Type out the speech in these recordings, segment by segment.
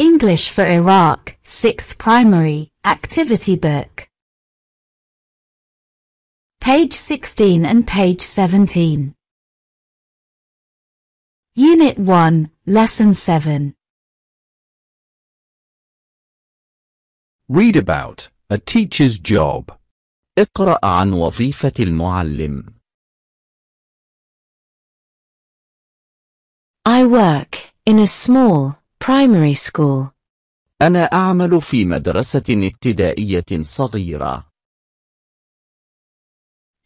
English for Iraq, 6th Primary, Activity Book. Page 16 and page 17. Unit 1, Lesson 7. Read about a teacher's job. اقرأ عن وظيفة المعلم. I work in a small primary school. أنا أعمل في مدرسة ابتدائية صغيرة.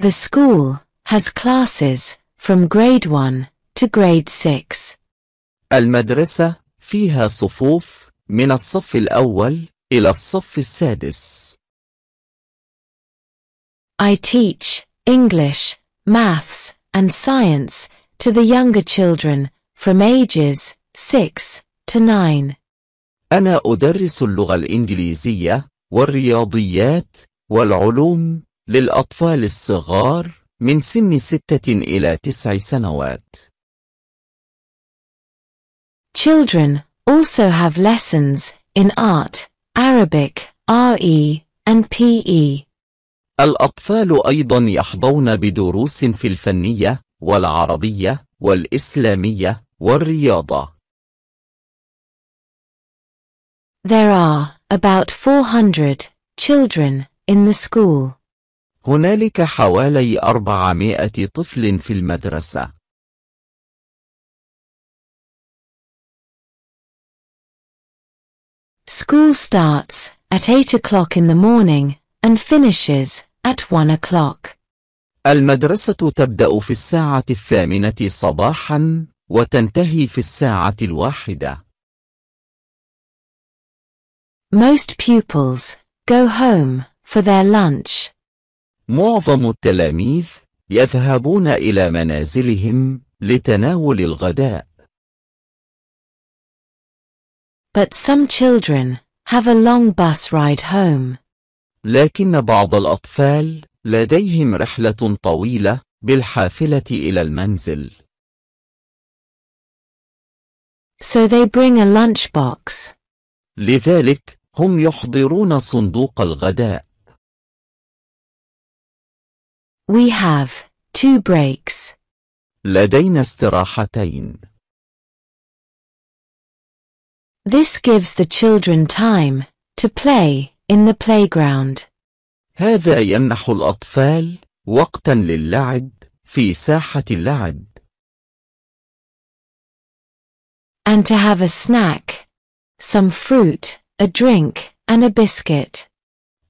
The school has classes from grade 1 to grade 6. المدرسة فيها صفوف من الصف الأول إلى الصف السادس. I teach English, maths and science to the younger children from ages 6 to 9. أنا أدرس اللغة الإنجليزية والرياضيات والعلوم للأطفال الصغار من سن ستة إلى تسع سنوات. Children also have lessons in art, Arabic, RE, and PE. الأطفال أيضا يحظون بدروس في الفنية والعربية والإسلامية والرياضة. There are about 400 children in the school. هنالك حوالي 400 طفل في المدرسة. School starts at 8 o'clock in the morning and finishes at 1 o'clock. المدرسة تبدأ في الساعة الثامنة صباحا وتنتهي في الساعة الواحدة. Most pupils go home for their lunch. معظم التلاميذ يذهبون إلى منازلهم لتناول الغداء. But some children have a long bus ride home. لكن بعض الأطفال لديهم رحلة طويلة بالحافلة إلى المنزل. So they bring a lunchbox. لذلك هم يحضرون صندوق الغداء. We have two breaks. لدينا استراحتين. This gives the children time to play in the playground. هذا يمنح الأطفال وقتا للعب في ساحة اللعب. And to have a snack, some fruit a drink, and a biscuit.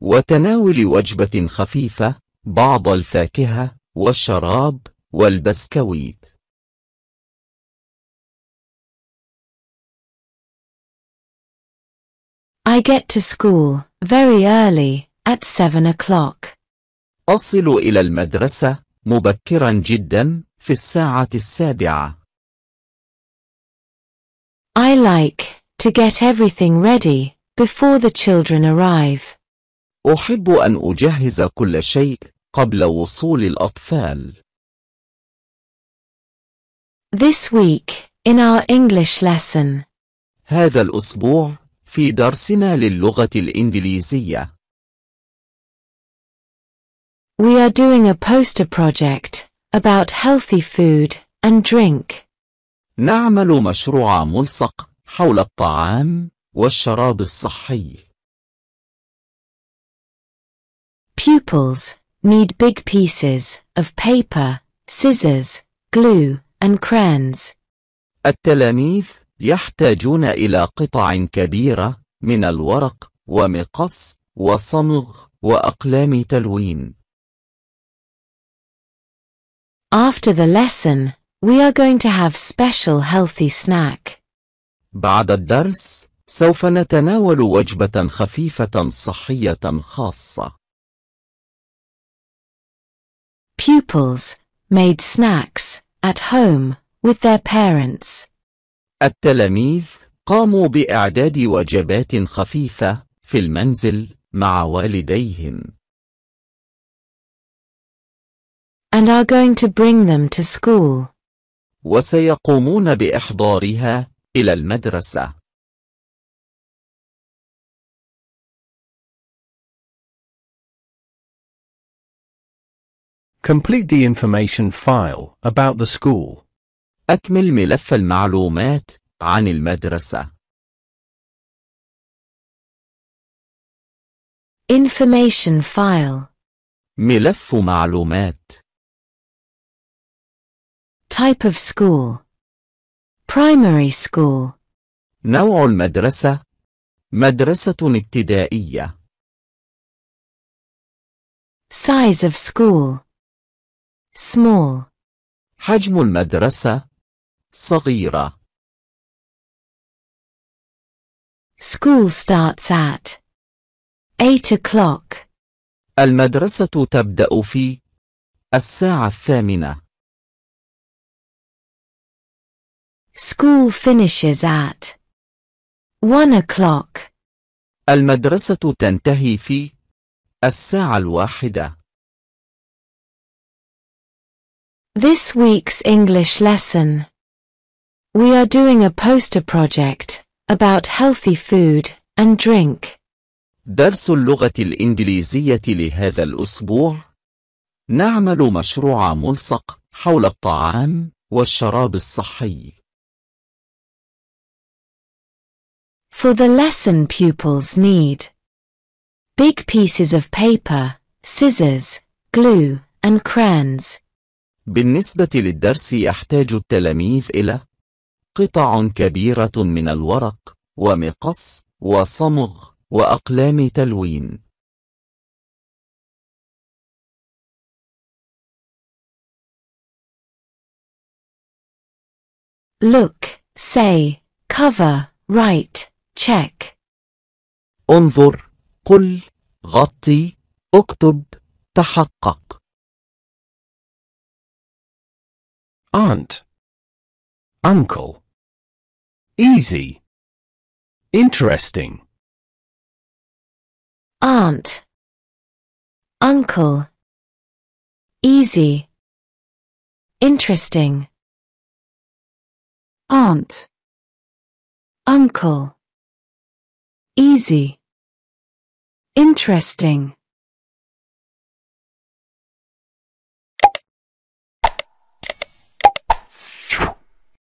وتناول وجبة خفيفة، بعض الفاكهة، والشراب، والبسكويت. I get to school, very early, at 7 o'clock. أصل إلى المدرسة مبكرا جدا في الساعة السابعة. I like to get everything ready before the children arrive. أحب أن أجهز كل شيء قبل وصول الأطفال. This week, in our English lesson. هذا الأسبوع في درسنا للغة الإنجليزية. We are doing a poster project about healthy food and drink. نعمل مشروع ملصق حول الطعام والشراب الصحي. Pupils need big pieces of paper, scissors, glue, and crayons. التلاميذ يحتاجون إلى قطع كبيرة من الورق ومقص وصمغ وأقلام تلوين. After the lesson, we are going to have special healthy snack. بعد الدرس سوف نتناول وجبة خفيفة صحية خاصة. Pupils made snacks at home with their parents. التلاميذ قاموا بإعداد وجبات خفيفة في المنزل مع والديهم. And are going to bring them to school. وسيقومون بإحضارها إلى المدرسة. Complete the information file about the school. أكمل ملف المعلومات عن المدرسة. Information file. ملف معلومات. Type of school. Primary school. نوع المدرسة مدرسة ابتدائية. Size of school. small حجم المدرسة صغيرة School starts at 8 o'clock المدرسة تبدأ في الساعة الثامنة School finishes at 1 o'clock. المدرسة تنتهي في الساعة الواحدة. This week's English lesson. We are doing a poster project about healthy food and drink. درس اللغة الإنجليزية لهذا الأسبوع نعمل مشروع ملصق حول الطعام والشراب الصحي. For the lesson pupils need big pieces of paper, scissors, glue and crayons. بالنسبة للدرس يحتاج التلاميذ إلى قطع كبيرة من الورق ومقص وصمغ وأقلام تلوين Look, say, cover, write, check. انظر, قل, غطي, اكتب, تحقق. aunt, uncle, easy, interesting. Aunt, uncle, easy, interesting. Aunt, uncle, easy, interesting.